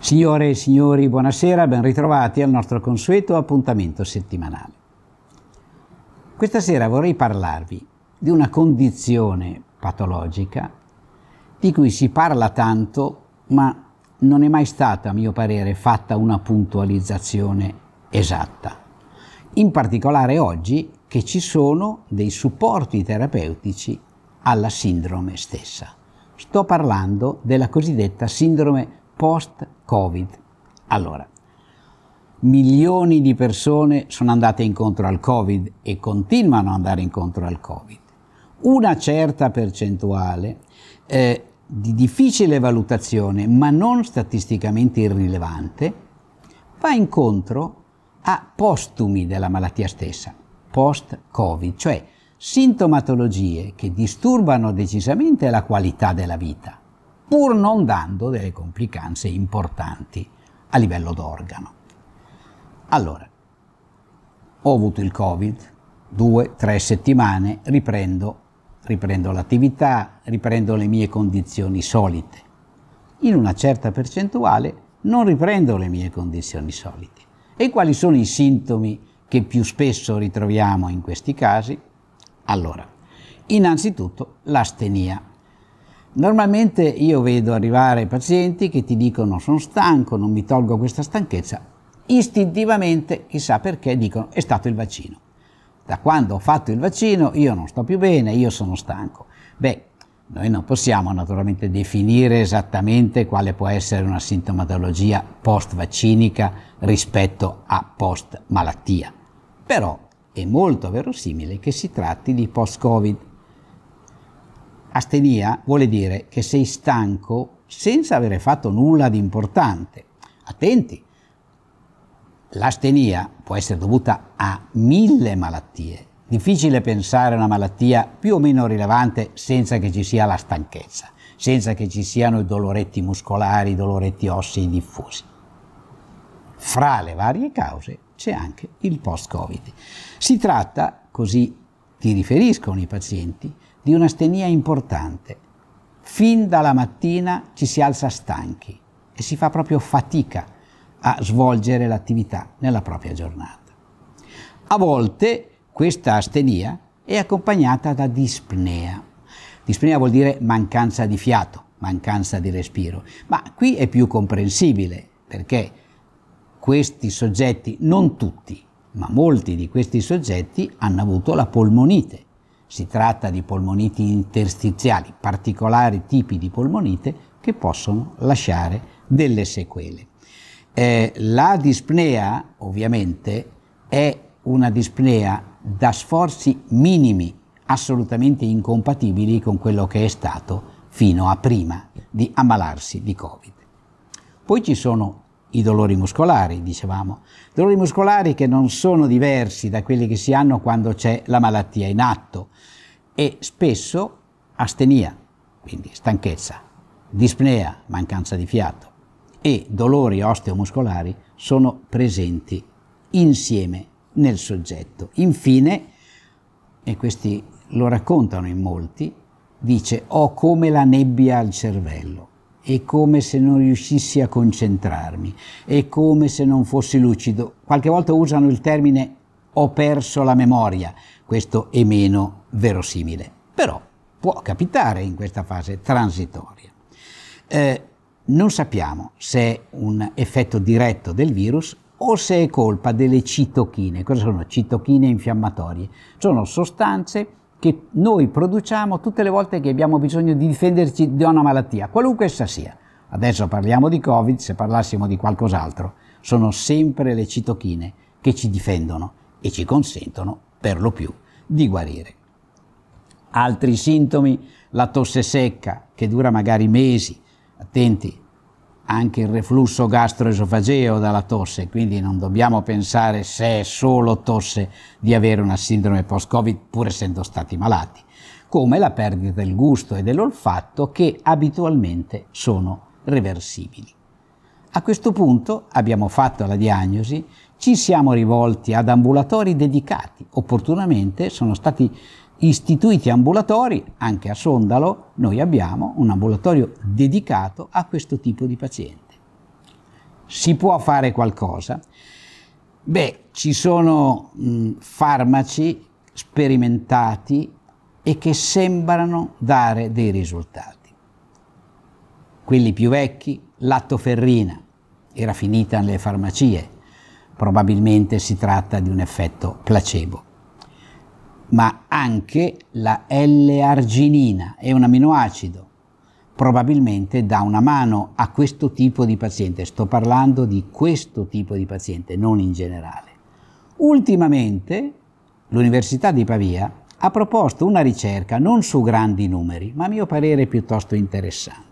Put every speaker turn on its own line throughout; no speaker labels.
Signore e signori, buonasera, ben ritrovati al nostro consueto appuntamento settimanale. Questa sera vorrei parlarvi di una condizione patologica di cui si parla tanto, ma non è mai stata, a mio parere, fatta una puntualizzazione esatta. In particolare oggi che ci sono dei supporti terapeutici alla sindrome stessa. Sto parlando della cosiddetta sindrome post-Covid. Allora, milioni di persone sono andate incontro al Covid e continuano ad andare incontro al Covid. Una certa percentuale eh, di difficile valutazione, ma non statisticamente irrilevante, va incontro a postumi della malattia stessa, post-Covid, cioè sintomatologie che disturbano decisamente la qualità della vita pur non dando delle complicanze importanti a livello d'organo. Allora, ho avuto il Covid, due, tre settimane, riprendo, riprendo l'attività, riprendo le mie condizioni solite. In una certa percentuale non riprendo le mie condizioni solite. E quali sono i sintomi che più spesso ritroviamo in questi casi? Allora, innanzitutto l'astenia. Normalmente io vedo arrivare pazienti che ti dicono sono stanco, non mi tolgo questa stanchezza, istintivamente, chissà perché, dicono è stato il vaccino. Da quando ho fatto il vaccino io non sto più bene, io sono stanco. Beh, noi non possiamo naturalmente definire esattamente quale può essere una sintomatologia post-vaccinica rispetto a post-malattia, però è molto verosimile che si tratti di post-Covid Astenia vuole dire che sei stanco senza avere fatto nulla di importante. Attenti, l'astenia può essere dovuta a mille malattie. Difficile pensare a una malattia più o meno rilevante senza che ci sia la stanchezza, senza che ci siano i doloretti muscolari, i doloretti ossei diffusi. Fra le varie cause c'è anche il post-Covid. Si tratta, così ti riferiscono i pazienti, di un'astenia importante. Fin dalla mattina ci si alza stanchi e si fa proprio fatica a svolgere l'attività nella propria giornata. A volte questa astenia è accompagnata da dispnea. Dispnea vuol dire mancanza di fiato, mancanza di respiro, ma qui è più comprensibile perché questi soggetti, non tutti, ma molti di questi soggetti hanno avuto la polmonite si tratta di polmoniti interstiziali, particolari tipi di polmonite che possono lasciare delle sequele. Eh, la dispnea, ovviamente, è una dispnea da sforzi minimi, assolutamente incompatibili con quello che è stato fino a prima di ammalarsi di Covid. Poi ci sono i dolori muscolari, dicevamo. Dolori muscolari che non sono diversi da quelli che si hanno quando c'è la malattia in atto e spesso astenia, quindi stanchezza, dispnea, mancanza di fiato e dolori osteomuscolari sono presenti insieme nel soggetto. Infine, e questi lo raccontano in molti, dice ho come la nebbia al cervello è come se non riuscissi a concentrarmi, è come se non fossi lucido. Qualche volta usano il termine ho perso la memoria, questo è meno verosimile, però può capitare in questa fase transitoria. Eh, non sappiamo se è un effetto diretto del virus o se è colpa delle citochine. Cosa sono citochine infiammatorie? Sono sostanze che noi produciamo tutte le volte che abbiamo bisogno di difenderci da una malattia, qualunque essa sia. Adesso parliamo di Covid, se parlassimo di qualcos'altro, sono sempre le citochine che ci difendono e ci consentono, per lo più, di guarire. Altri sintomi, la tosse secca che dura magari mesi, attenti, anche il reflusso gastroesofageo dalla tosse, quindi non dobbiamo pensare se è solo tosse di avere una sindrome post-Covid pur essendo stati malati, come la perdita del gusto e dell'olfatto che abitualmente sono reversibili. A questo punto abbiamo fatto la diagnosi, ci siamo rivolti ad ambulatori dedicati, opportunamente sono stati istituiti ambulatori, anche a Sondalo, noi abbiamo un ambulatorio dedicato a questo tipo di paziente. Si può fare qualcosa? Beh, ci sono mh, farmaci sperimentati e che sembrano dare dei risultati. Quelli più vecchi, l'attoferrina, era finita nelle farmacie, probabilmente si tratta di un effetto placebo ma anche la L-arginina è un aminoacido. Probabilmente dà una mano a questo tipo di paziente. Sto parlando di questo tipo di paziente, non in generale. Ultimamente l'Università di Pavia ha proposto una ricerca non su grandi numeri, ma a mio parere piuttosto interessante.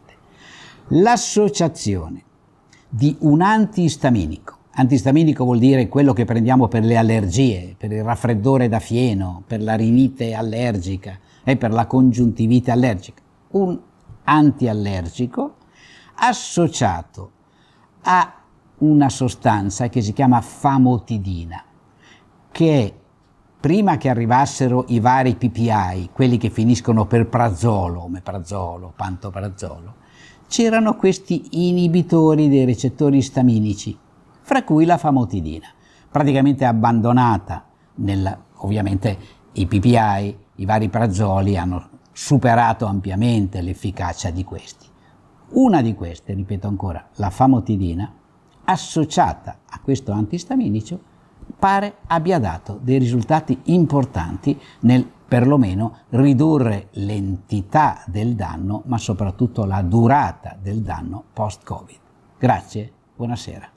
L'associazione di un antistaminico Antistaminico vuol dire quello che prendiamo per le allergie, per il raffreddore da fieno, per la rinite allergica e per la congiuntivite allergica. Un antiallergico associato a una sostanza che si chiama famotidina, che prima che arrivassero i vari PPI, quelli che finiscono per prazolo, omeprazolo, pantoprazolo, c'erano questi inibitori dei recettori staminici fra cui la famotidina, praticamente abbandonata nel, ovviamente i PPI, i vari prazzoli hanno superato ampiamente l'efficacia di questi. Una di queste, ripeto ancora, la famotidina, associata a questo antistaminico, pare abbia dato dei risultati importanti nel perlomeno ridurre l'entità del danno, ma soprattutto la durata del danno post-Covid. Grazie, buonasera.